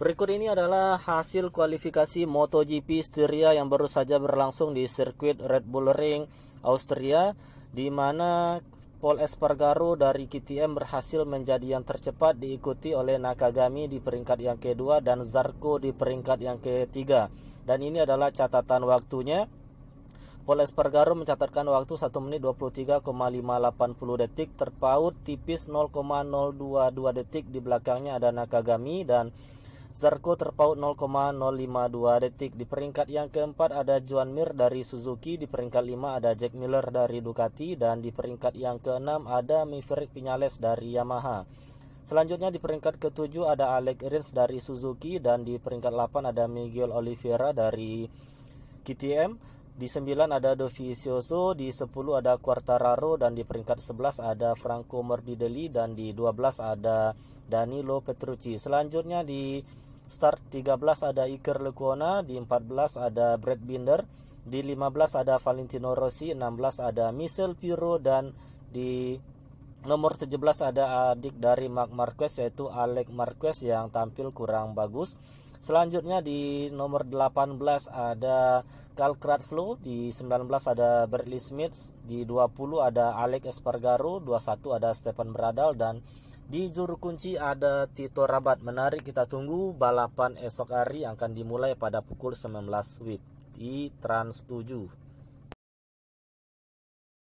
Berikut ini adalah hasil kualifikasi MotoGP Styria yang baru saja berlangsung di sirkuit Red Bull Ring Austria di mana Paul Espargaro dari KTM berhasil menjadi yang tercepat diikuti oleh Nakagami di peringkat yang kedua dan Zarko di peringkat yang ketiga. Dan ini adalah catatan waktunya. Paul Espargaro mencatatkan waktu 1 menit 23,580 detik terpaut tipis 0,022 detik di belakangnya ada Nakagami dan Zarko terpaut 0,052 detik. Di peringkat yang keempat ada Juan Mir dari Suzuki, di peringkat lima ada Jack Miller dari Ducati, dan di peringkat yang keenam ada Maverick Vinales dari Yamaha. Selanjutnya di peringkat ketujuh ada Alex Rins dari Suzuki, dan di peringkat 8 ada Miguel Oliveira dari KTM. Di 9 ada Dovizioso, di 10 ada Quartararo, dan di peringkat 11 ada Franco Morbidelli, dan di 12 ada Danilo Petrucci. Selanjutnya di start 13 ada Iker Lekuona, di 14 ada Brad Binder, di 15 ada Valentino Rossi, 16 ada Michel Pirro dan di nomor 17 ada adik dari Mark Marquez yaitu Alec Marquez yang tampil kurang bagus. Selanjutnya di nomor 18 ada Karl Crutchlow, di 19 ada Bradley Smith, di 20 ada Alec Espargaro, 21 ada Stephen Bradal dan di juru kunci ada Tito Rabat. Menarik kita tunggu balapan esok hari akan dimulai pada pukul 19 WIB di Trans 7.